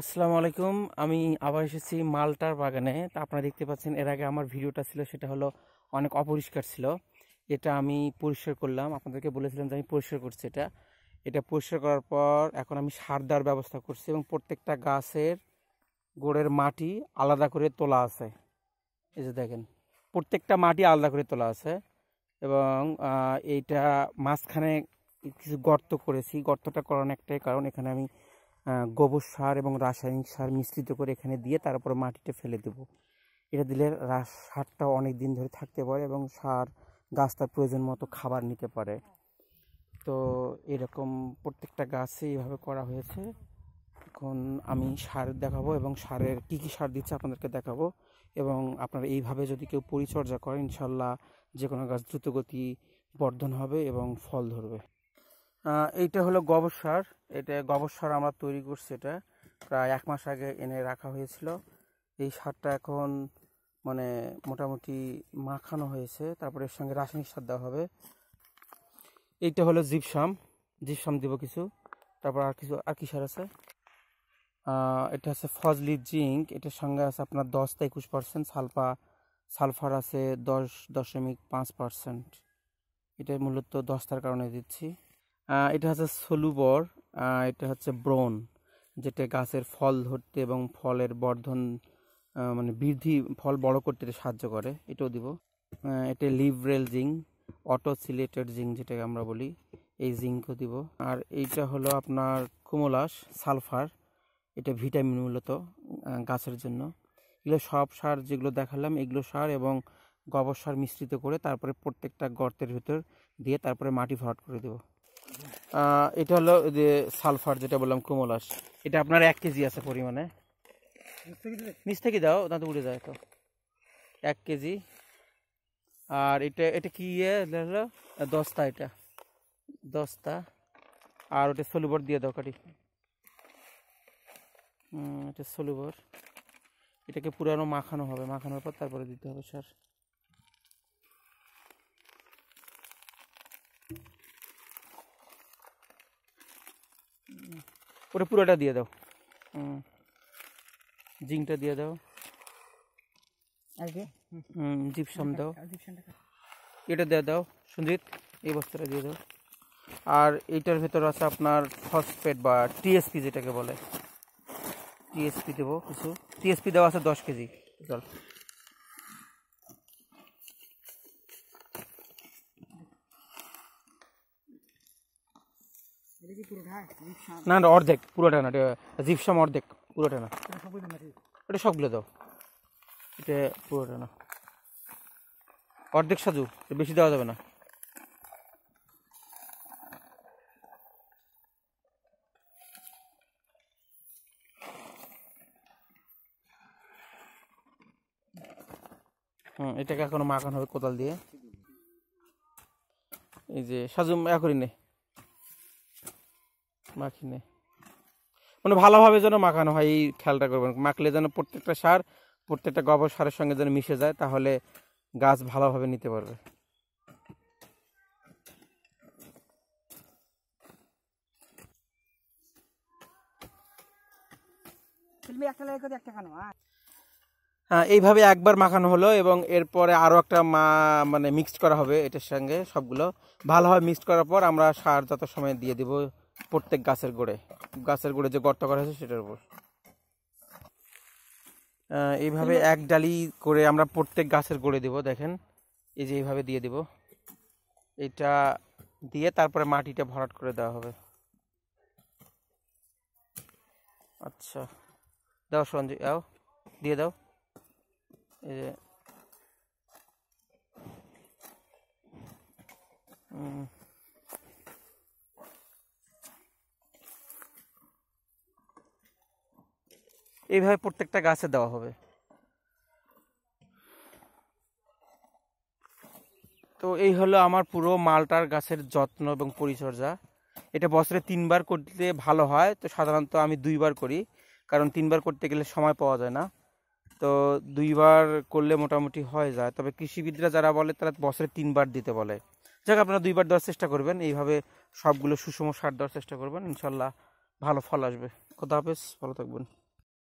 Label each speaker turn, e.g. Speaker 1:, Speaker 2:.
Speaker 1: আসসালামু আলাইকুম আমি আবার এসেছি মালটার বাগানে তা আপনারা দেখতে পাচ্ছেন এর আগে আমার ভিডিওটা ছিল সেটা হলো অনেক অপরিষ্কার ছিল এটা আমি পরিষ্কার করলাম আপনাদেরকে বলেছিলাম যে আমি পরিষ্কার করছি এটা এটা পরিষ্কার করার পর এখন আমি সার দেওয়ার ব্যবস্থা করছি এবং প্রত্যেকটা গাছের গোড়ের মাটি আলাদা করে তোলা আছে এই যে দেখেন প্রত্যেকটা মাটি আলাদা করে তোলা আছে এবং এইটা মাঝখানে কিছু গর্ত করেছি গর্তটা করার একটাই কারণ এখানে আমি গোবর সার এবং রাসায়নিক সার মিশ্রিত করে এখানে দিয়ে তার মাটিতে ফেলে দেব এটা দিলে সারটা অনেক দিন ধরে থাকতে পারে এবং সার গাছ তার প্রয়োজন মতো খাবার নিতে পারে তো এরকম প্রত্যেকটা গাছে এইভাবে করা হয়েছে এখন আমি সার দেখাবো এবং সারের কী কী সার দিচ্ছে আপনাদেরকে দেখাবো এবং আপনারা এইভাবে যদি কেউ পরিচর্যা করেন ইনশাল্লাহ যে কোনো গাছ দ্রুতগতি বর্ধন হবে এবং ফল ধরবে এইটা হলো গোবর সার এটা গোবর সার আমরা তৈরি করছি এটা প্রায় এক মাস আগে এনে রাখা হয়েছিল এই সারটা এখন মানে মোটামুটি মাখানো হয়েছে তারপরে এর সঙ্গে রাসায়নিক সার দেওয়া হবে এইটা হলো জিপসাম জিপসাম দিব কিছু তারপর আর কিছু আর কি সার আছে এটা আছে ফজলি জিঙ্ক এটার সঙ্গে আছে আপনার দশ থেকে একুশ পার্সেন্ট সালফা সালফার আছে দশ দশমিক পাঁচ পার্সেন্ট এটা মূলত দশটার কারণে দিচ্ছি এটা হচ্ছে সলুবর এটা হচ্ছে ব্রন যেটা গাছের ফল ধরতে এবং ফলের বর্ধন মানে বৃদ্ধি ফল বড় করতে সাহায্য করে এটাও দিব এটা লিভরেল জিঙ্ক অটো সিলেটেড জিঙ্ক যেটাকে আমরা বলি এই জিঙ্কও দিব আর এইটা হলো আপনার কুমলাস সালফার এটা ভিটামিন মূলত গাছের জন্য এগুলো সব সার যেগুলো দেখালাম এগুলো সার এবং গোবর সার মিশ্রিত করে তারপরে প্রত্যেকটা গর্তের ভেতর দিয়ে তারপরে মাটি ভরাট করে দেবো এটা হলো যে সালফার যেটা বললাম কুমলাস এটা আপনার এক কেজি আছে পরিমাণে নিচ থেকে দাও না তো উড়ে যায় তো এক কেজি আর এটা এটা কি ইয়ে? হলো দশটা এটা দশটা আর ওটা সলুবর দিয়ে দাও কাটি এটা সলুবর এটাকে পুরানো মাখানো হবে মাখানোর পর তারপরে দিতে হবে স্যার ওটা পুরোটা দিয়ে দাও জিংটা জিঙ্কটা দিয়ে দাও হুম দাও এটা দিয়ে দাও সঞ্জিত এই বস্তাটা দিয়ে দাও আর এইটার ভেতর আছে আপনার ফসফেট বা টিএসপি যেটাকে বলে টিএসপি দেবো কিছু টিএসপি দেওয়া আছে দশ কেজি জল না না অর্ধেক পুরোটা না জিপসাম অর্ধেক পুরোটা না এটা সবগুলো দাও এটা পুরোটা না অর্ধেক সাজু বেশি দেওয়া যাবে না হুম এটাকে এখনো মাখানো হবে কোদাল দিয়ে এই যে সাজু ইয়া করি নেই নেই মানে ভালোভাবে যেন মাখানো হয় এই খেয়ালটা করবেন মাখলে যেন প্রত্যেকটা সার প্রত্যেকটা গোবর সারের সঙ্গে যেন মিশে যায় তাহলে গাছ ভালোভাবে নিতে পারবে হ্যাঁ এইভাবে একবার মাখানো হলো এবং এরপরে আরও একটা মা মানে মিক্সড করা হবে এটার সঙ্গে সবগুলো ভালোভাবে মিক্সড করার পর আমরা সার যত সময় দিয়ে দেবো প্রত্যেক গাছের গোড়ে গাছের গোড়ে যে গর্ত করা হয়েছে সেটার উপর এইভাবে এক ডালি করে আমরা প্রত্যেক গাছের গোড়ে দেব দেখেন এই যে এইভাবে দিয়ে দেব এটা দিয়ে তারপরে মাটিটা ভরাট করে দেওয়া হবে আচ্ছা দাও সঞ্জয় আও দিয়ে দাও এই যে হুম এইভাবে প্রত্যেকটা গাছে দেওয়া হবে তো এই হলো আমার পুরো মালটার গাছের যত্ন এবং পরিচর্যা এটা বছরে তিনবার করতে ভালো হয় তো সাধারণত আমি দুইবার করি কারণ তিনবার করতে গেলে সময় পাওয়া যায় না তো দুইবার করলে মোটামুটি হয়ে যায় তবে কৃষিবিদরা যারা বলে তারা বছরে তিনবার দিতে বলে যাক আপনারা দুইবার দেওয়ার চেষ্টা করবেন এইভাবে সবগুলো সুষম সার দেওয়ার চেষ্টা করবেন ইনশাল্লাহ ভালো ফল আসবে খোদা হাফেজ ভালো থাকবেন